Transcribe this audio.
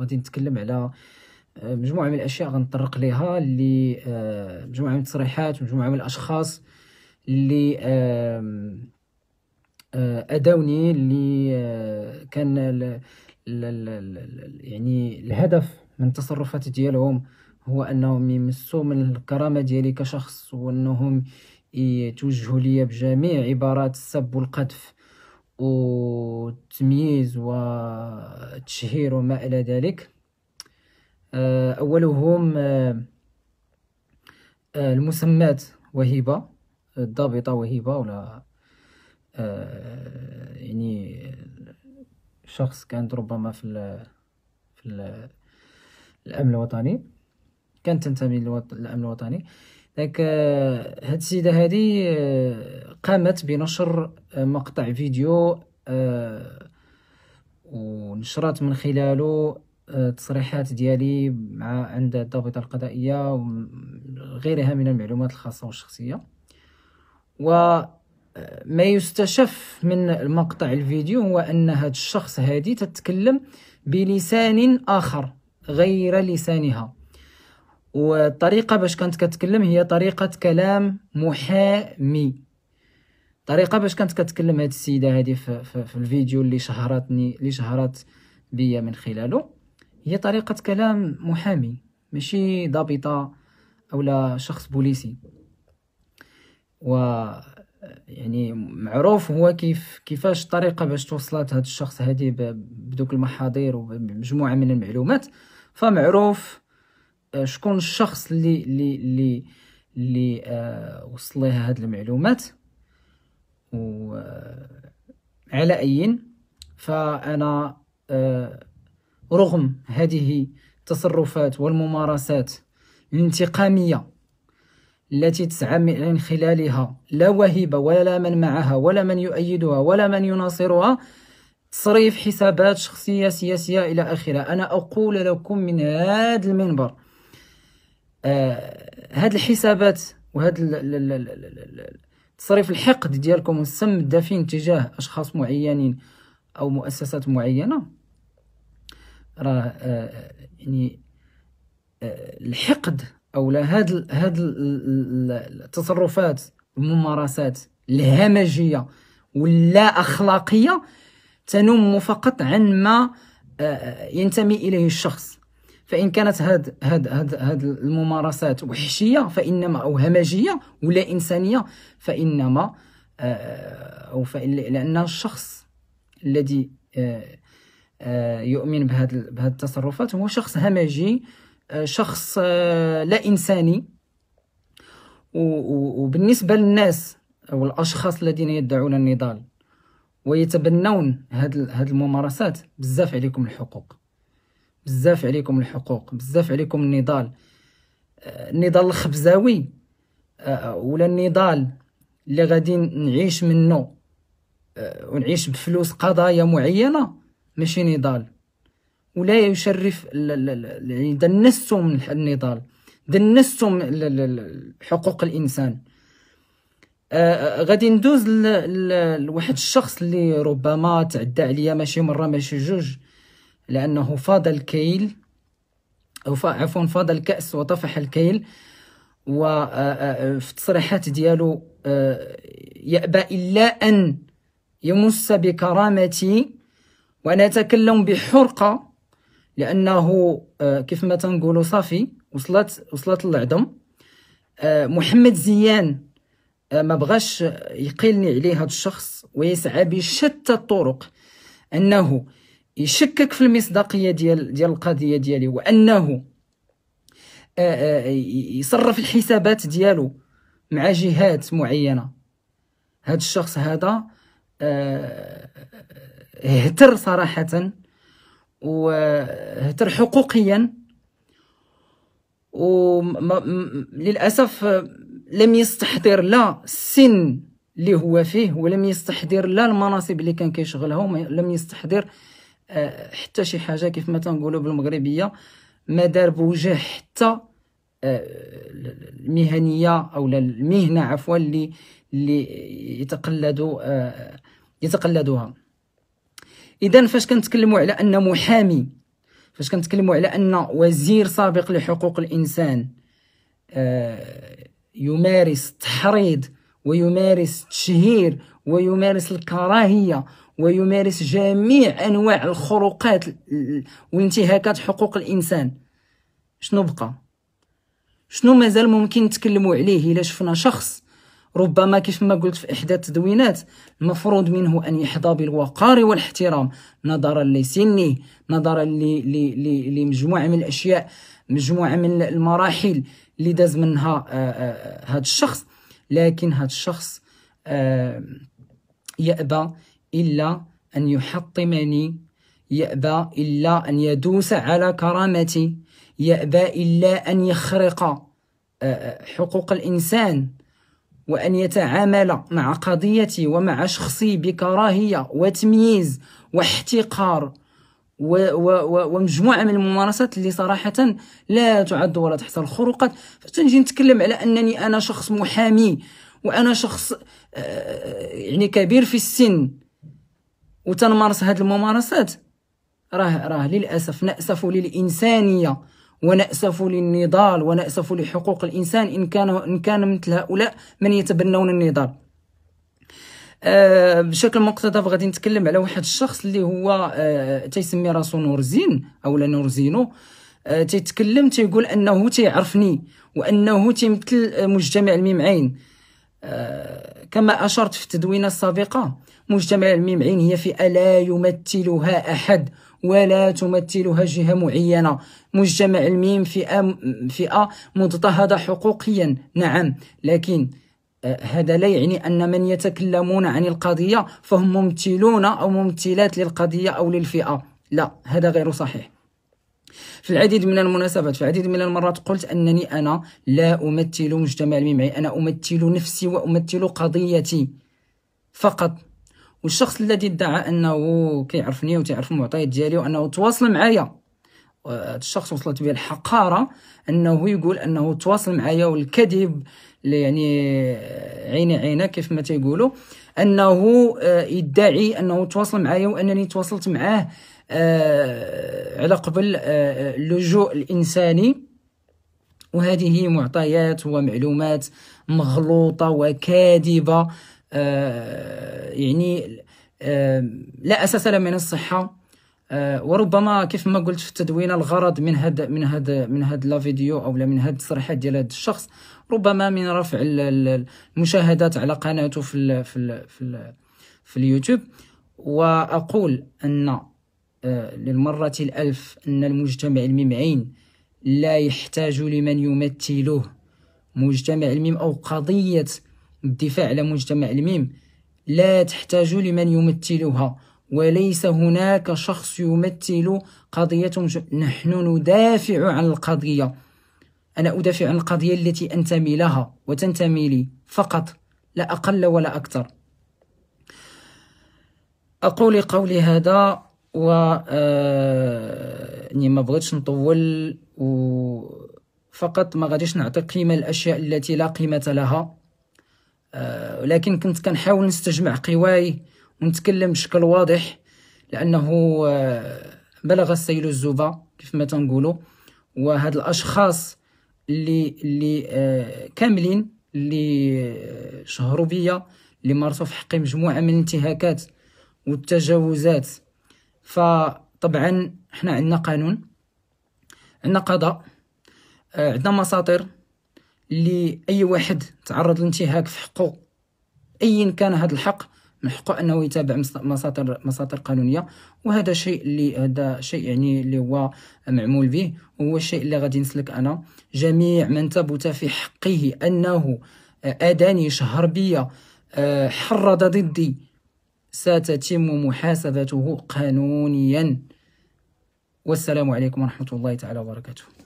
غادي نتكلم على آه، مجموعه من الاشياء غنطرق ليها اللي آه، مجموعه من التصريحات ومجموعه من الاشخاص اللي آه، اداوني اللي كان ال يعني الهدف من التصرفات ديالهم هو انهم يمسوا من الكرامه ديالي كشخص وانهم يتوجهوا لي بجميع عبارات السب والقذف والتمييز والتشهير وما إلى ذلك آه، أولهم آه، آه، المسمات وهبة الضابطة وهبة ولا يعني شخص كانت ربما في الـ في الـ الأمن الوطني كانت تنتمي للأمن الوطني داك آه، هاد السيده هادي آه، قامت بنشر آه، مقطع فيديو ونشرت من خلاله تصريحات ديالي مع عند الضابطه القضائيه وغيرها من المعلومات الخاصه والشخصيه وما يستشف من المقطع الفيديو هو ان هاد الشخص هادي تتكلم بلسان اخر غير لسانها والطريقة باش كانت كتكلم هي طريقة كلام محامي طريقة باش كانت كتكلم هاد السيدة هادي في, في, في الفيديو اللي شهرتني اللي شهرت بيا من خلاله هي طريقة كلام محامي ماشي ضابطة أولا شخص بوليسي و يعني معروف هو كيف كيفاش الطريقة باش توصلت هاد الشخص هادي بدوك المحاضير ومجموعة من المعلومات فمعروف آه، شكون الشخص اللي اللي اللي اللي آه وصل ليها هاد المعلومات و آه، على اي فانا آه رغم هذه التصرفات والممارسات الانتقاميه التي تسعى من خلالها لا وهيبه ولا من معها ولا من يؤيدها ولا من يناصرها تصريف حسابات شخصيه سياسيه الى اخره انا اقول لكم من هذا المنبر آه، هاد الحسابات وهاد التصريف الحقد ديالكم والسم الدافين تجاه اشخاص معينين او مؤسسات معينه راه آه يعني آه الحقد او لا هاد هاد التصرفات الممارسات الهمجيه واللا اخلاقيه تنم فقط عن ما آه ينتمي اليه الشخص فان كانت هاد هاد هاد هاد الممارسات وحشيه فانما او همجيه ولا انسانيه فانما آه، او فإن لان الشخص الذي آه، آه، يؤمن بهذه بهذه التصرفات هو شخص همجي شخص لا انساني وبالنسبه للناس او الاشخاص الذين يدعون النضال ويتبنون هذه الممارسات بزاف عليكم الحقوق بزاف عليكم الحقوق بزاف عليكم النضال آه، النضال الخبزاوي آه، ولا النضال اللي غادي نعيش منه آه، ونعيش بفلوس قضايا معينه ماشي نضال ولا يشرف يعني دنسهم النضال دنسهم حقوق الانسان غادي ندوز لواحد الشخص اللي ربما تعدى عليا ماشي مره ماشي جوج لأنه فاض الكيل أو عفوا فاض الكأس وطفح الكيل وفي آه، آه، التصريحات ديالو آه، يأبى إلا أن يمس بكرامتي وأنا أتكلم بحرقة لأنه كيف ما تنقولوا صافي وصلت وصلت للعظم محمد زيان ما بغاش يقيلني عليه هذا الشخص ويسعى بشتى الطرق أنه يشكك في المصداقيه ديال ديال القضيه ديالي وانه آه، آه، يصرف الحسابات ديالو مع جهات معينه هذا الشخص هذا آه، اهتر صراحه وهتر حقوقيا وللاسف لم يستحضر لا السن اللي هو فيه ولم يستحضر لا المناصب اللي كان كيشغلها ولم يستحضر آه، حتى شي حاجه كيف ما تنقولوا بالمغربيه ما دار بوجه حتى آه، المهنيه او المهنه عفوا اللي اللي يتقلدوا آه، يتقلدوها اذا فاش كنتكلموا على ان محامي فاش كنتكلموا على ان وزير سابق لحقوق الانسان يمارس تحريض ويمارس تشهير ويمارس الكراهيه ويمارس جميع انواع الخروقات وانتهاكات حقوق الانسان شنو بقى شنو مازال ممكن نتكلموا عليه الا شفنا شخص ربما كيف ما قلت في احدى التدوينات المفروض منه ان يحظى بالوقار والاحترام نظرا لسنه نظرا لمجموعه من الاشياء مجموعه من المراحل اللي داز منها هذا آه، آه، آه، الشخص لكن هذا الشخص يأبى إلا أن يحطمني يأبى إلا أن يدوس على كرامتي يأبى إلا أن يخرق آه، آه، حقوق الإنسان وأن يتعامل مع قضيتي ومع شخصي بكراهية وتمييز واحتقار ومجموعه من الممارسات اللي صراحه لا تعد ولا تحصى خروقات فتنجي نتكلم على انني انا شخص محامي وانا شخص آه، يعني كبير في السن وتنمارس هاد الممارسات راه راه للاسف ناسف للانسانيه وناسف للنضال وناسف لحقوق الانسان ان كان ان كان مثل هؤلاء من يتبنون النضال أه بشكل مقتضب غادي نتكلم على واحد الشخص اللي هو أه تيسمي راسو نورزين لا نورزينو أه تيتكلم تيقول انه تيعرفني وانه تيمثل مجتمع الميم عين كما أشرت في التدوينة السابقة مجتمع الميم عين هي فئة لا يمثلها أحد ولا تمثلها جهة معينة مجتمع الميم فئة, فئة مضطهدة حقوقيا نعم لكن آه، هذا لا يعني أن من يتكلمون عن القضية فهم ممثلون أو ممثلات للقضية أو للفئة لا هذا غير صحيح في العديد من المناسبات في العديد من المرات قلت أنني أنا لا أمثل مجتمع الميمعي أنا أمثل نفسي وأمثل قضيتي فقط والشخص الذي ادعى أنه كيعرفني وتيعرف المعطيات ديالي وأنه تواصل معايا الشخص وصلت به الحقارة أنه يقول أنه تواصل معايا والكذب يعني عيني عينه كيف ما تيقولوا أنه آه، يدعي أنه تواصل معايا وأنني تواصلت معاه آه، على قبل اللجوء آه، آه، الإنساني وهذه معطيات ومعلومات مغلوطة وكاذبة يعني لا أساس لها من الصحة وربما كيف ما قلت في التدوين الغرض من هاد من هاد من هذا لا فيديو او من هاد التصريحات ديال هاد الشخص ربما من رفع المشاهدات على قناته في الـ في الـ في, الـ في اليوتيوب واقول ان آه، للمرة الألف أن المجتمع الممعين لا يحتاج لمن يمثله مجتمع الميم أو قضية الدفاع على مجتمع الميم لا تحتاج لمن يمثلها وليس هناك شخص يمثل قضية نحن ندافع عن القضية أنا أدافع عن القضية التي أنتمي لها وتنتمي لي فقط لا أقل ولا أكثر أقول قولي هذا و آه، يعني ما بغيتش نطول و فقط ما غاديش نعطي قيمه للاشياء التي لا قيمه لها آه، ولكن كنت كنحاول نستجمع قواي ونتكلم بشكل واضح لانه آه، بلغ السيل الزبا كيف ما تنقولوا وهاد الاشخاص اللي اللي كاملين اللي شهروا بيا اللي مارسوا في حقي مجموعه من الانتهاكات والتجاوزات فطبعا احنا عندنا قانون عندنا قضاء آه، عندنا مساطر اللي اي واحد تعرض لانتهاك في حقه ايا كان هذا الحق من حقه انه يتابع مساطر مساطر قانونيه وهذا شيء اللي هذا شيء يعني اللي هو معمول به وهو الشيء اللي غادي نسلك انا جميع من ثبت في حقه انه اداني آه، شهر بيا آه، حرض ضدي ستتم محاسبته قانونيا والسلام عليكم ورحمة الله تعالى وبركاته